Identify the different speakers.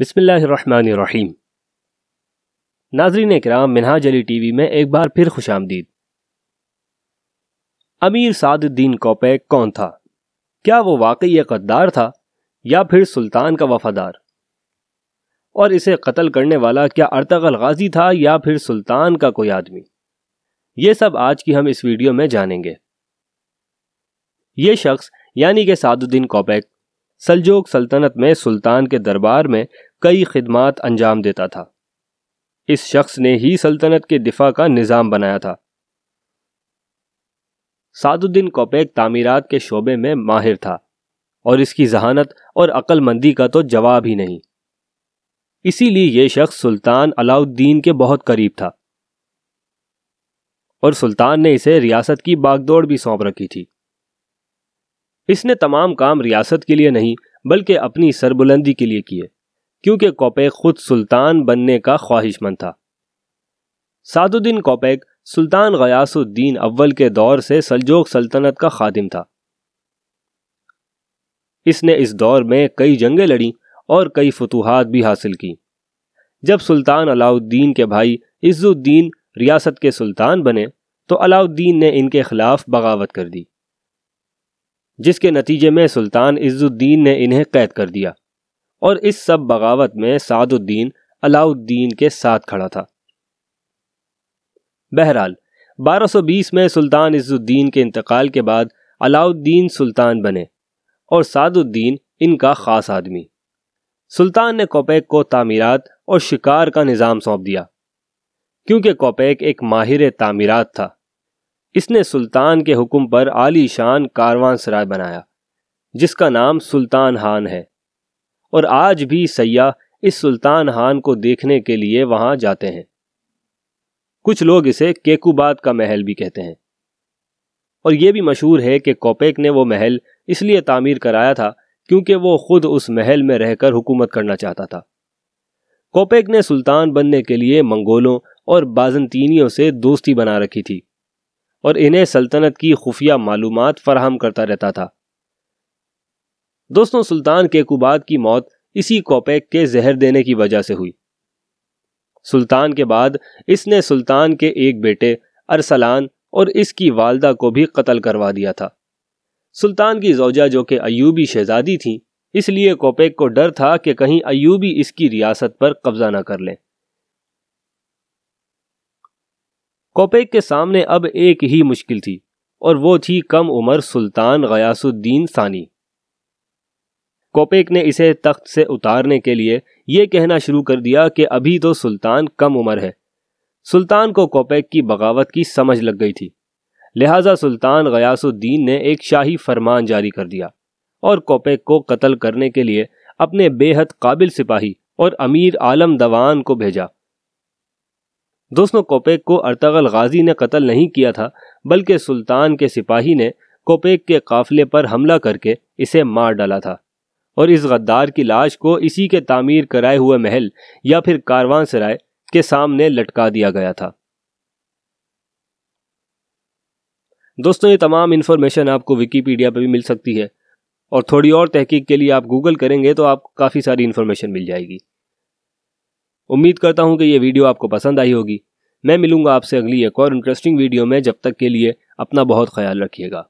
Speaker 1: बिस्मिल्लाहिर्रहमानिर्रहीम नाजरीन कराम मिनहाज अली टी वी में एक बार फिर खुश आमदीद अमीर सादुद्दीन कोपैक कौन था क्या वो वाकई एक गद्दार था या फिर सुल्तान का वफादार और इसे कत्ल करने वाला क्या अर्तगल गाजी था या फिर सुल्तान का कोई आदमी ये सब आज की हम इस वीडियो में जानेंगे ये शख्स यानी कि सादुद्दीन कोपैक सलजोग सल्तनत में सुल्तान के दरबार में कई खिदमत अंजाम देता था इस शख्स ने ही सल्तनत के दिफा का निज़ाम बनाया था सादुद्दीन कोपेक तामीरात के शोबे में माहिर था और इसकी जहानत और अक्लमंदी का तो जवाब ही नहीं इसीलिए यह शख्स सुल्तान अलाउद्दीन के बहुत करीब था और सुल्तान ने इसे रियासत की बागदौड़ भी सौंप रखी थी इसने तमाम काम रियासत के लिए नहीं बल्कि अपनी सरबुलंदी के लिए किए क्योंकि कोपेक खुद सुल्तान बनने का ख्वाहिशमंद था सादुद्दीन कोपेक सुल्तान गयासुद्दीन अव्वल के दौर से सलजोग सल्तनत का खादिम था इसने इस दौर में कई जंगें लड़ी और कई फतूहत भी हासिल की जब सुल्तान अलाउद्दीन के भाई इज़ुद्दीन रियासत के सुल्तान बने तो अलाउद्दीन ने इनके खिलाफ बगावत कर दी जिसके नतीजे में सुल्तान इज़्ज़ुद्दीन ने इन्हें कैद कर दिया और इस सब बगावत में सादुद्दीन अलाउद्दीन के साथ खड़ा था बहरहाल 1220 में सुल्तान इज़्ज़ुद्दीन के इंतकाल के बाद अलाउद्दीन सुल्तान बने और सादुद्दीन इनका ख़ास आदमी सुल्तान ने कोपेक को तामीरात और शिकार का निज़ाम सौंप दिया क्योंकि कोपेक एक माहिर तामीरात था इसने सुल्तान के हुक्म पर आलीशान कारवांसराय बनाया जिसका नाम सुल्तान हान है और आज भी सयाह इस सुल्तान हान को देखने के लिए वहां जाते हैं कुछ लोग इसे केकुबाद का महल भी कहते हैं और यह भी मशहूर है कि कोपेक ने वो महल इसलिए तामीर कराया था क्योंकि वो खुद उस महल में रहकर हुकूमत करना चाहता था कोपेक ने सुल्तान बनने के लिए मंगोलों और बाजनतीनियों से दोस्ती बना रखी थी और इन्हें सल्तनत की खुफिया मालूम फराहम करता रहता था दोस्तों सुल्तान केकुबाद की मौत इसी कॉपैक के जहर देने की वजह से हुई सुल्तान के बाद इसने सुल्तान के एक बेटे अरसलान और इसकी वालदा को भी कत्ल करवा दिया था सुल्तान की जोजा जो कि अयूबी शहजादी थी इसलिए कोपेक को डर था कि कहीं अयूबी इसकी रियासत पर कब्जा न कर लें कोपेक के सामने अब एक ही मुश्किल थी और वो थी कम उम्र सुल्तान गयासुद्दीन सानी कोपेक ने इसे तख्त से उतारने के लिए यह कहना शुरू कर दिया कि अभी तो सुल्तान कम उम्र है सुल्तान को कोपेक की बगावत की समझ लग गई थी लिहाजा सुल्तान गयासुद्दीन ने एक शाही फरमान जारी कर दिया और कोपेक को कत्ल करने के लिए अपने बेहद काबिल सिपाही और अमीर आलम दवान को भेजा दोस्तों कोपेक को अर्तगल गाजी ने कत्ल नहीं किया था बल्कि सुल्तान के सिपाही ने कोपेक के काफिले पर हमला करके इसे मार डाला था और इस गद्दार की लाश को इसी के तामीर कराए हुए महल या फिर कारवां सराय के सामने लटका दिया गया था दोस्तों ये तमाम इन्फॉर्मेशन आपको विकीपीडिया पर भी मिल सकती है और थोड़ी और तहकीक के लिए आप गूगल करेंगे तो आपको काफ़ी सारी इन्फॉर्मेशन मिल जाएगी उम्मीद करता हूँ कि ये वीडियो आपको पसंद आई होगी मैं मिलूंगा आपसे अगली एक और इंटरेस्टिंग वीडियो में जब तक के लिए अपना बहुत ख्याल रखिएगा